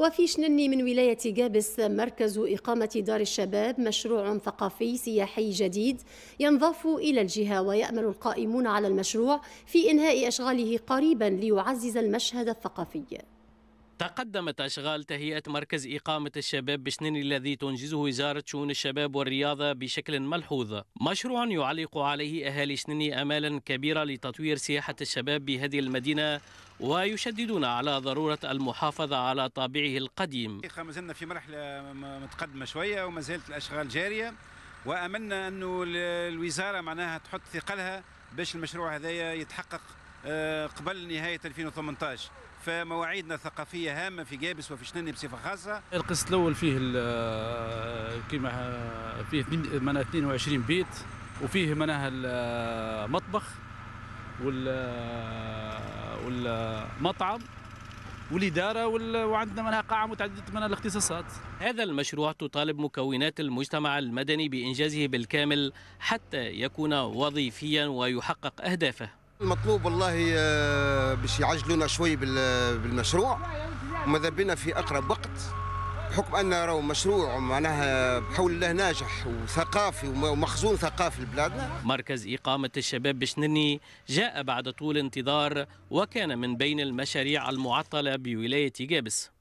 وفي شنني من ولاية جابس مركز إقامة دار الشباب مشروع ثقافي سياحي جديد ينضاف إلى الجهة ويأمل القائمون على المشروع في إنهاء أشغاله قريبا ليعزز المشهد الثقافي تقدمت أشغال تهيئة مركز إقامة الشباب بشنين الذي تنجزه وزارة شؤون الشباب والرياضة بشكل ملحوظ مشروع يعلق عليه أهالي شنين أمالا كبيرة لتطوير سياحة الشباب بهذه المدينة ويشددون على ضرورة المحافظة على طابعه القديم ما زلنا في مرحلة متقدمة شوية وما زالت الأشغال جارية وأملنا أنه الوزارة معناها تحط ثقلها باش المشروع هذايا يتحقق آه، قبل نهاية 2018 فمواعيدنا الثقافية هامة في جابس وفي شناني بصفة خاصة القسط الأول فيه آه، كما فيه معناها 22 بيت وفيه معناها المطبخ آه، والمطعم والإدارة وعندنا منها قاعة متعددة من الاختصاصات هذا المشروع تطالب مكونات المجتمع المدني بإنجازه بالكامل حتى يكون وظيفيا ويحقق أهدافه المطلوب والله آه، باش يعجلونا شوي بالمشروع وماذا بنا في اقرب وقت بحكم ان راهو مشروع معناها بحول الله ناجح وثقافي ومخزون ثقافي لبلادنا مركز اقامه الشباب بشنني جاء بعد طول انتظار وكان من بين المشاريع المعطله بولايه جابس